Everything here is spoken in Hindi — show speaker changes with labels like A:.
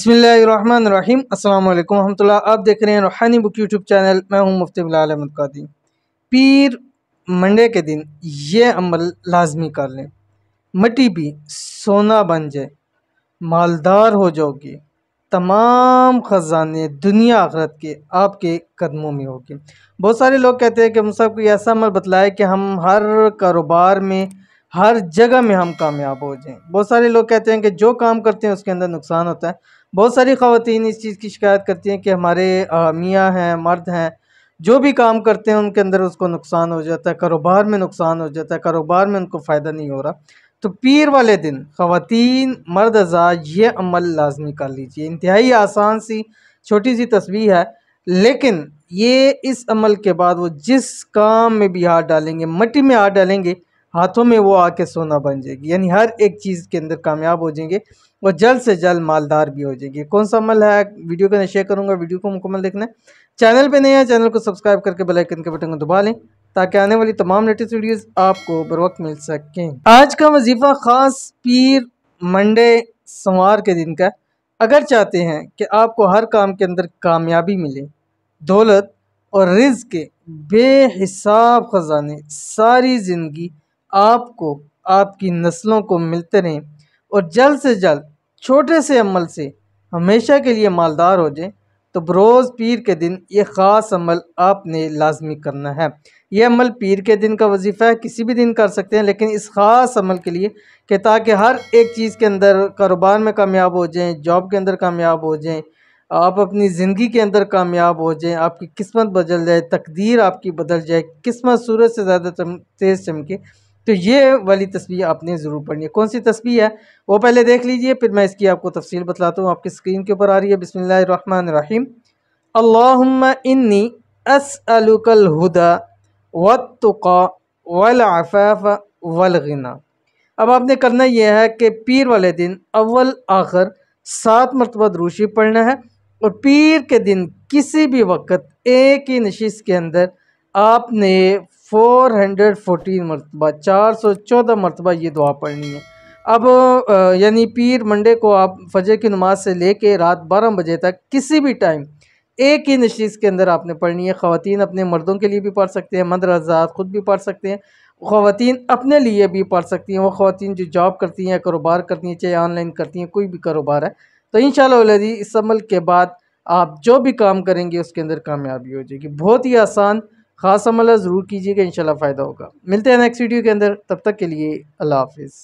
A: बसमीम अल्लाम हमतुल्ला आप देख रहे हैं रूहानी बुक यूट्यूब चैनल मैं हूं मुफ्ती बिलाल अहमद कादी पीर मंडे के दिन ये अमल लाजमी कर लें मटी भी सोना बन जाए मालदार हो जाओगी तमाम ख़जाने दुनिया आखरत के आपके कदमों में होगी बहुत सारे लोग कहते हैं कि हम सबको ऐसा अमल बतलाए कि हम हर कारोबार में हर जगह में हम कामयाब हो जाएं बहुत सारे लोग कहते हैं कि जो काम करते हैं उसके अंदर नुकसान होता है बहुत सारी खातन इस चीज़ की शिकायत करती हैं कि हमारे मियाँ हैं मर्द हैं जो भी काम करते हैं उनके अंदर उसको नुकसान हो जाता है कारोबार में नुकसान हो जाता है कारोबार में उनको फ़ायदा नहीं हो रहा तो पीर वाले दिन खातन मर्द अजाज ये अमल लाजमी कर लीजिए इंतहाई आसान सी छोटी सी तस्वीर है लेकिन ये इस अमल के बाद वो जिस काम में भी हाथ डालेंगे मट्टी में हाथ डालेंगे हाथों में वो आके सोना बन जाएगी यानी हर एक चीज़ के अंदर कामयाब हो जाएंगे और जल्द से जल्द मालदार भी हो जाएगी कौन सा अमल है वीडियो को शेयर करूँगा वीडियो को मुकम्मल देखना है चैनल पर नहीं है चैनल को सब्सक्राइब करके बेलाइकन के बटन को दबा लें ताकि आने वाली तमाम लेटेस्ट वीडियोज़ आपको बर वक्त मिल सकें आज का वजीफ़ा ख़ास पीर मंडे सोमवार के दिन का अगर चाहते हैं कि आपको हर काम के अंदर कामयाबी मिले दौलत और रिज के बेहिसाब ख़जाने सारी ज़िंदगी आपको आपकी नस्लों को मिलते रहें और जल्द से जल्द छोटे से अमल से हमेशा के लिए मालदार हो जाएं तो बरोज़ पीर के दिन ये ख़ास अमल आपने लाजमी करना है ये अमल पीर के दिन का वजीफ़ा है किसी भी दिन कर सकते हैं लेकिन इस ख़ास अमल के लिए कि ताकि हर एक चीज़ के अंदर कारोबार में कामयाब हो जाएं जॉब के अंदर कामयाब हो जाएं आप अपनी ज़िंदगी के अंदर कामयाब हो जाएं आपकी किस्मत बदल जाए तकदीर आपकी बदल जाए किस्मत सूरज से ज़्यादा तेज़ चमके तो ये वाली तस्वीर आपने ज़रूर पढ़नी है कौन सी तस्वीर है वो पहले देख लीजिए फिर मैं इसकी आपको तफसील बतलाता हूँ आपकी स्क्रीन के ऊपर आ रही है बिसमीम अल्लाम इन्नी असअलकल हुदा वतुका वलाफ़ वलगना अब आपने करना यह है कि पीर वाले दिन अव्वल आखिर सात मरतबा दरूशी पढ़ना है और पीर के दिन किसी भी वक्त एक ही नशीस के अंदर आपने फोर हंड्रेड फोर्टीन मरतबा चार सौ चौदह मरतबा ये दुआ पढ़नी है अब यानी पीर मंडे को आप फजर की नमाज से ले कर रात बारह बजे तक किसी भी टाइम एक ही नशीस के अंदर आपने पढ़नी है ख़वान अपने मर्दों के लिए भी पढ़ सकते हैं मंद रजात ख़ुद भी पढ़ सकते हैं ख़वान अपने लिए भी पढ़ सकती हैं वो ख़वान जो जॉब करती हैं कारोबार करती हैं चाहे ऑनलाइन करती हैं कोई भी कारोबार है तो इन शी इस अमल के बाद आप जो भी काम करेंगे उसके अंदर कामयाबी हो जाएगी बहुत ही आसान ख़ास अमल ज़रूर कीजिएगा इन फ़ायदा होगा मिलते हैं नेक्स्ट वीडियो के अंदर तब तक के लिए अल्लाह हाफिज़